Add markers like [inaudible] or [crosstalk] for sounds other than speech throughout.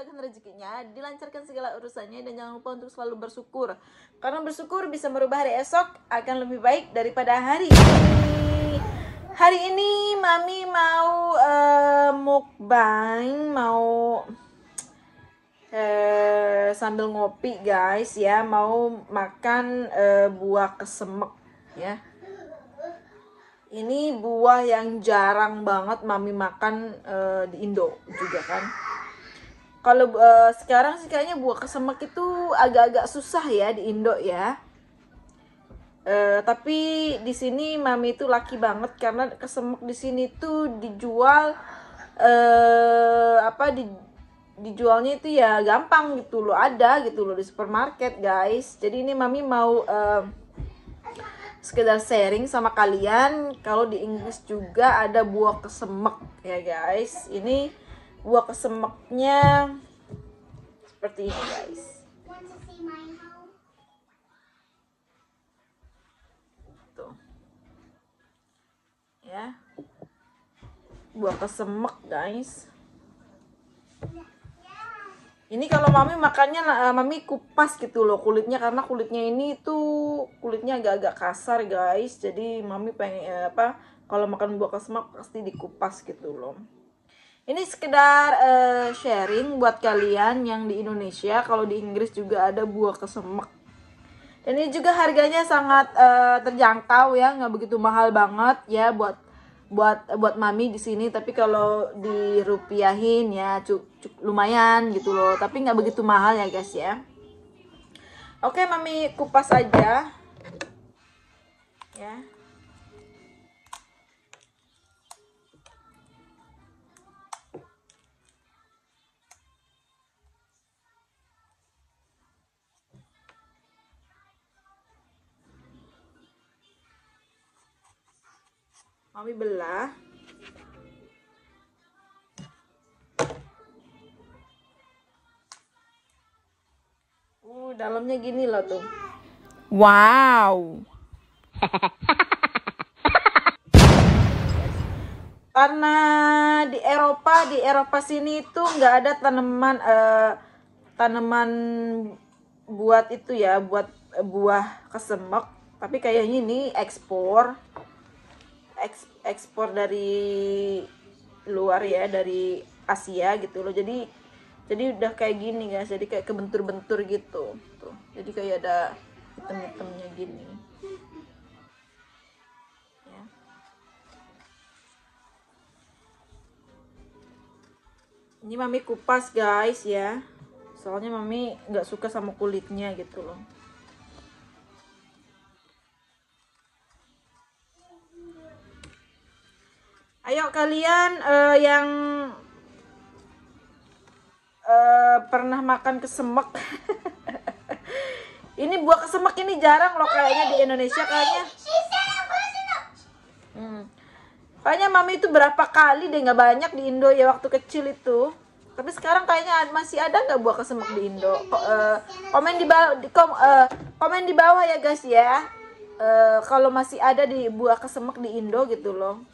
dimudahkan rezekinya, dilancarkan segala urusannya, dan jangan lupa untuk selalu bersyukur. Karena bersyukur bisa merubah hari esok akan lebih baik daripada hari ini. Hari ini Mami mau uh, mukbang, mau uh, sambil ngopi guys ya, mau makan uh, buah kesemek ya. Ini buah yang jarang banget Mami makan uh, di Indo juga kan kalau uh, sekarang sih kayaknya buah kesemek itu agak-agak susah ya di Indo ya. Uh, tapi di sini mami itu laki banget karena kesemek di sini tuh dijual uh, apa di dijualnya itu ya gampang gitu loh ada gitu loh di supermarket guys jadi ini mami mau uh, sekedar sharing sama kalian kalau di Inggris juga ada buah kesemek ya guys ini buah kesemeknya seperti ini guys tuh ya buah kesemek guys ini kalau mami makannya eh, mami kupas gitu loh kulitnya karena kulitnya ini tuh kulitnya agak-agak kasar guys jadi mami pengen eh, apa kalau makan buah kesemak pasti dikupas gitu loh ini sekedar uh, sharing buat kalian yang di Indonesia, kalau di Inggris juga ada buah kesemek. Dan ini juga harganya sangat uh, terjangkau ya, nggak begitu mahal banget ya buat buat buat mami di sini. Tapi kalau dirupiahin ya cuk, cuk, lumayan gitu loh. Tapi nggak begitu mahal ya guys ya. Oke, mami kupas aja. Ya. mami belah uh dalamnya gini loh tuh wow [laughs] karena di Eropa di Eropa sini itu nggak ada tanaman eh, tanaman buat itu ya buat buah kesemek tapi kayaknya ini ekspor ekspor ekspor dari luar ya dari Asia gitu loh jadi jadi udah kayak gini guys jadi kayak kebentur-bentur gitu tuh jadi kayak ada hitam-hitamnya gini ya. ini mami kupas guys ya soalnya mami nggak suka sama kulitnya gitu loh ayo kalian uh, yang uh, pernah makan kesemek [laughs] ini buah kesemek ini jarang loh kayaknya di Indonesia kayaknya hmm. kayaknya mami itu berapa kali deh nggak banyak di Indo ya waktu kecil itu tapi sekarang kayaknya masih ada nggak buah kesemek di Indo uh, komen di bawah di kom, uh, komen di bawah ya guys ya uh, kalau masih ada di buah kesemek di Indo gitu loh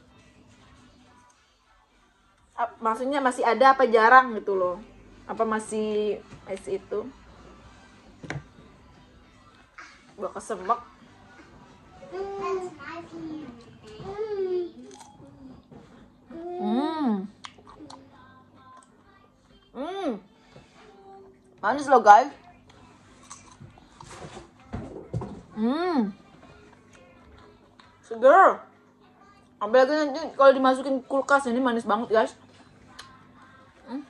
maksudnya masih ada apa jarang gitu loh apa masih es itu gua kesemek hmm hmm manis loh guys hmm segar ambil lagi nanti kalau dimasukin kulkas ini manis banget guys hmm.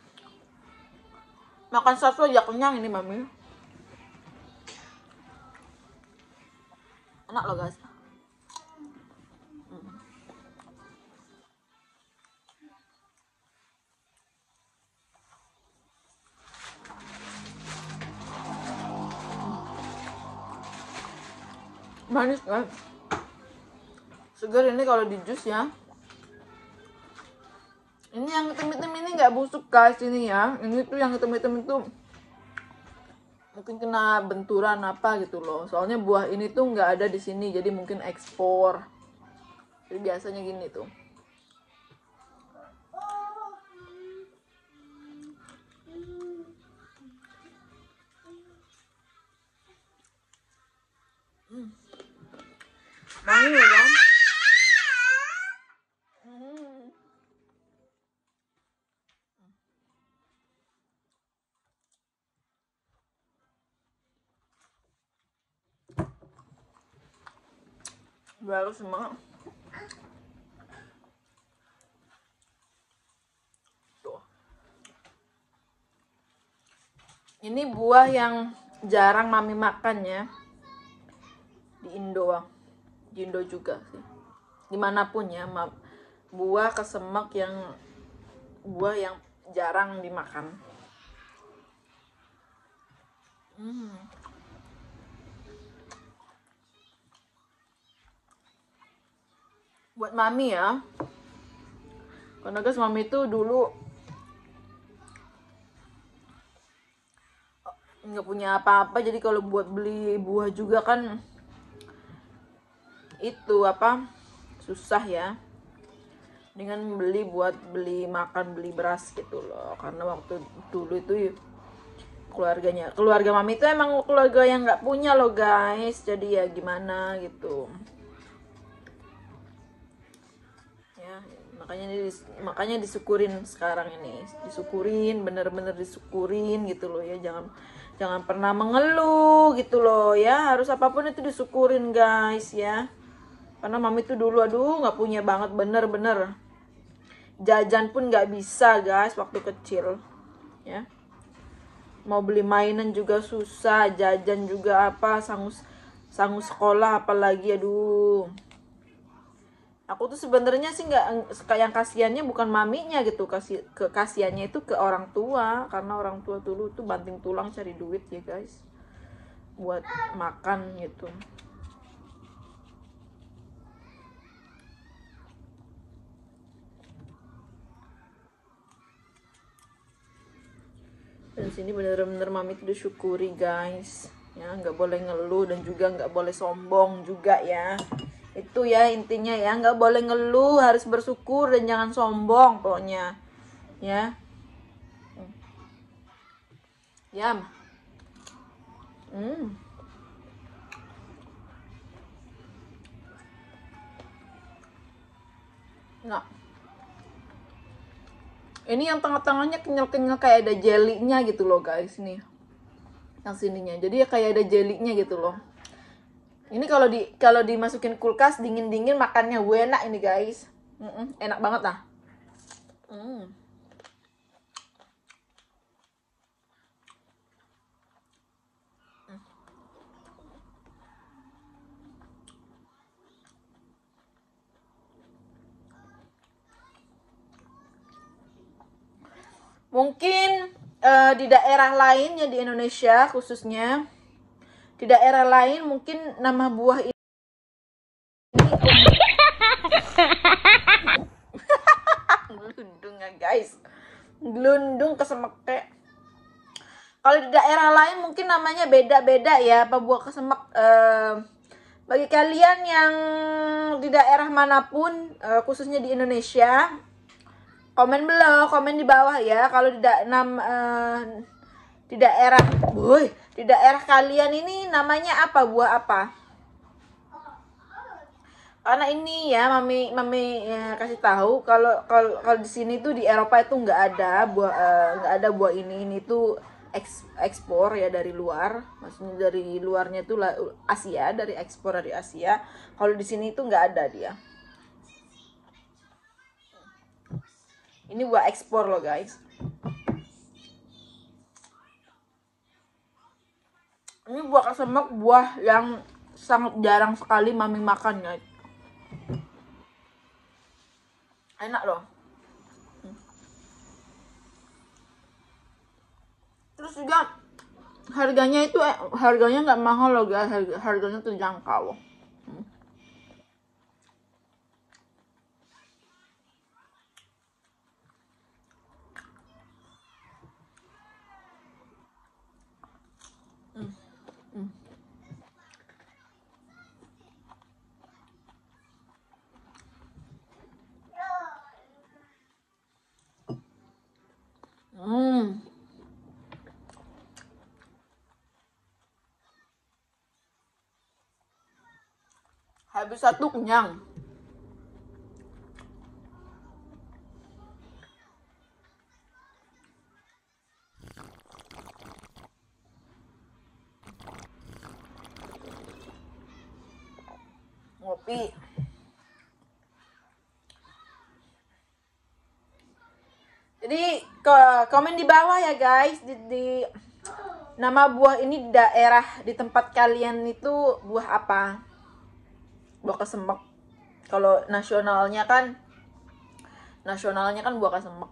makan satu aja ya kenyang ini mami enak loh guys hmm. manis guys segar ini kalau di jus ya ini yang hitam-hitam ini nggak busuk guys ini ya ini tuh yang hitam-hitam itu mungkin kena benturan apa gitu loh soalnya buah ini tuh nggak ada di sini jadi mungkin ekspor jadi biasanya gini tuh Mami, hmm. nah, baru semua tuh ini buah yang jarang mami makan ya di Indo di Indo juga sih dimanapun ya buah kesemek yang buah yang jarang dimakan hmm. buat mami ya karena guys mami itu dulu eh, nggak punya apa-apa jadi kalau buat beli buah juga kan itu apa susah ya dengan beli buat beli makan beli beras gitu loh karena waktu dulu itu keluarganya keluarga mami itu emang keluarga yang nggak punya loh guys jadi ya gimana gitu makanya dis, makanya disyukurin sekarang ini disyukurin bener-bener disyukurin gitu loh ya jangan jangan pernah mengeluh gitu loh ya harus apapun itu disyukurin guys ya karena mami tuh dulu aduh nggak punya banget bener-bener jajan pun nggak bisa guys waktu kecil ya mau beli mainan juga susah jajan juga apa sangus sangus sekolah apalagi aduh aku tuh sebenarnya sih nggak yang kasihannya bukan maminya gitu kasih ke kasihannya itu ke orang tua karena orang tua dulu tuh banting tulang cari duit ya guys buat makan gitu dan sini bener-bener mami tuh disyukuri guys ya nggak boleh ngeluh dan juga nggak boleh sombong juga ya itu ya intinya ya nggak boleh ngeluh harus bersyukur dan jangan sombong pokoknya ya yam hmm nah ini yang tengah-tengahnya kenyal-kenyal kayak ada jelinya gitu loh guys nih yang sininya jadi ya kayak ada jelinya gitu loh ini kalau di kalau dimasukin kulkas dingin-dingin makannya enak ini guys. Mm -mm, enak banget lah. Mm. Mungkin uh, di daerah lainnya di Indonesia khususnya di daerah lain mungkin nama buah ini glundung ya guys. Glundung kesemeke. Kalau di daerah lain mungkin namanya beda-beda ya, apa buah kesemek uh, bagi kalian yang di daerah manapun uh, khususnya di Indonesia komen below, komen di bawah ya kalau di nama. uh, eh, di daerah boy di daerah kalian ini namanya apa buah apa karena ini ya mami mami ya, kasih tahu kalau kalau kalau di sini tuh di Eropa itu nggak ada buah eh, nggak uh, ada buah ini ini tuh ekspor ya dari luar maksudnya dari luarnya tuh Asia dari ekspor dari Asia kalau di sini itu nggak ada dia ini buah ekspor loh guys ini buah kesemek buah yang sangat jarang sekali mami makan guys enak loh terus juga harganya itu eh, harganya nggak mahal loh guys harganya terjangkau habis satu kenyang ngopi jadi ke komen di bawah ya guys di, di nama buah ini di daerah di tempat kalian itu buah apa buah kesemek kalau nasionalnya kan nasionalnya kan buah kesemek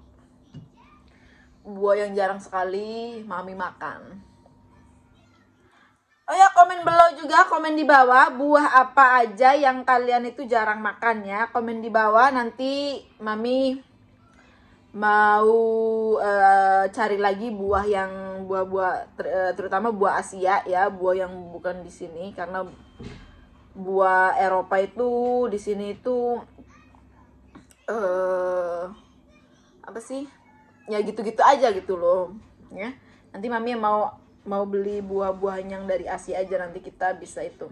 buah yang jarang sekali mami makan oh ya komen below juga komen di bawah buah apa aja yang kalian itu jarang makan ya komen di bawah nanti mami mau uh, cari lagi buah yang buah-buah ter, uh, terutama buah Asia ya buah yang bukan di sini karena buah Eropa itu di sini itu uh, apa sih ya gitu-gitu aja gitu loh ya nanti mami mau mau beli buah-buahan yang dari Asia aja nanti kita bisa itu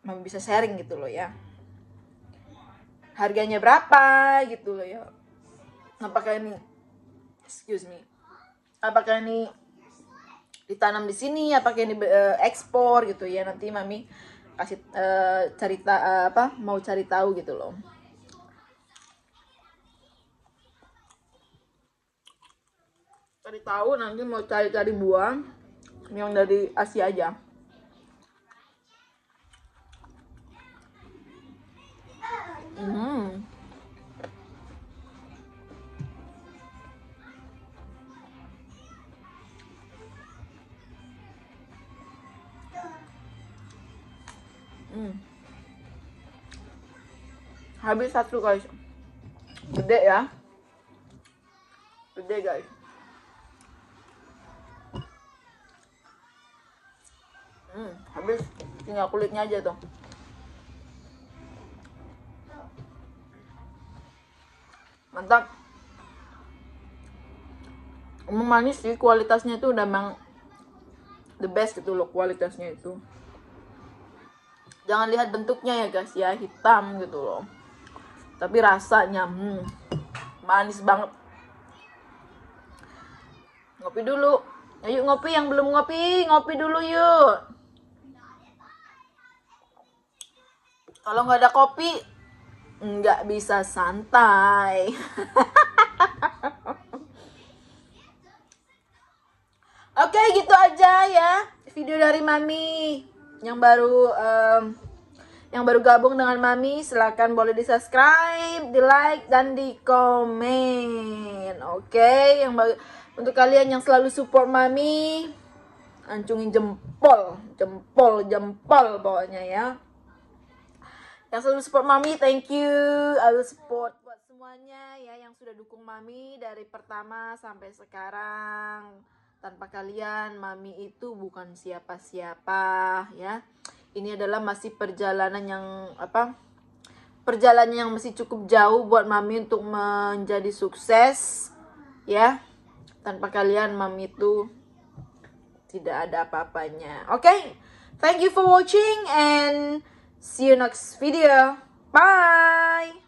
mami bisa sharing gitu loh ya harganya berapa gitu loh ya apakah ini excuse me apakah ini ditanam di sini apa ya, yang di uh, ekspor gitu ya nanti mami kasih uh, eh, cerita uh, eh, apa mau cari tahu gitu loh cari tahu nanti mau cari-cari buah yang dari Asia aja hmm hmm. habis satu guys gede ya gede guys hmm, habis tinggal kulitnya aja tuh mantap Emang manis sih kualitasnya itu udah emang the best gitu loh kualitasnya itu jangan lihat bentuknya ya guys ya hitam gitu loh tapi rasanya hmm, manis banget ngopi dulu ayo ngopi yang belum ngopi ngopi dulu yuk kalau nggak ada kopi nggak bisa santai [laughs] Oke gitu aja ya video dari Mami yang baru um, yang baru gabung dengan Mami silahkan boleh di subscribe, di like dan di komen. Oke, okay? yang untuk kalian yang selalu support Mami, ancungin jempol, jempol, jempol pokoknya ya. Yang selalu support Mami, thank you. I will support buat semuanya ya yang sudah dukung Mami dari pertama sampai sekarang. Tanpa kalian, mami itu bukan siapa-siapa ya. Ini adalah masih perjalanan yang apa? Perjalanan yang masih cukup jauh buat mami untuk menjadi sukses ya. Tanpa kalian, mami itu tidak ada apa-apanya. Oke. Okay? Thank you for watching and see you next video. Bye.